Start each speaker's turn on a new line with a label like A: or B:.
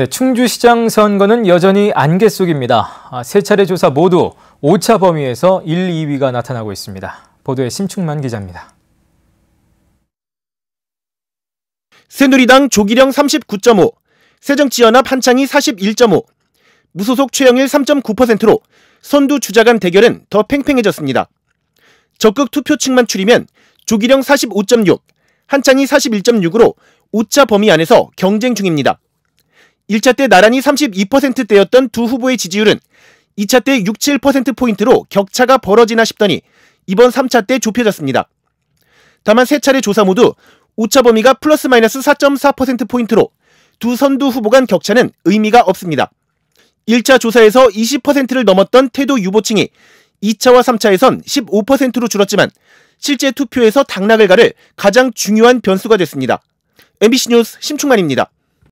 A: 네, 충주시장 선거는 여전히 안개 속입니다. 아, 세 차례 조사 모두 5차 범위에서 1, 2위가 나타나고 있습니다. 보도에 심충만 기자입니다.
B: 새누리당 조기령 39.5, 새정치연합 한창이 41.5, 무소속 최영일 3.9%로 선두 주자 간 대결은 더 팽팽해졌습니다. 적극 투표층만 추리면 조기령 45.6, 한창이 41.6으로 5차 범위 안에서 경쟁 중입니다. 1차 때 나란히 32%대였던 두 후보의 지지율은 2차 때 6, 7%포인트로 격차가 벌어지나 싶더니 이번 3차 때 좁혀졌습니다. 다만 세 차례 조사 모두 오차 범위가 플러스 마이너스 4.4%포인트로 두 선두 후보 간 격차는 의미가 없습니다. 1차 조사에서 20%를 넘었던 태도 유보층이 2차와 3차에선 15%로 줄었지만 실제 투표에서 당락을 가를 가장 중요한 변수가 됐습니다. MBC 뉴스 심충만입니다.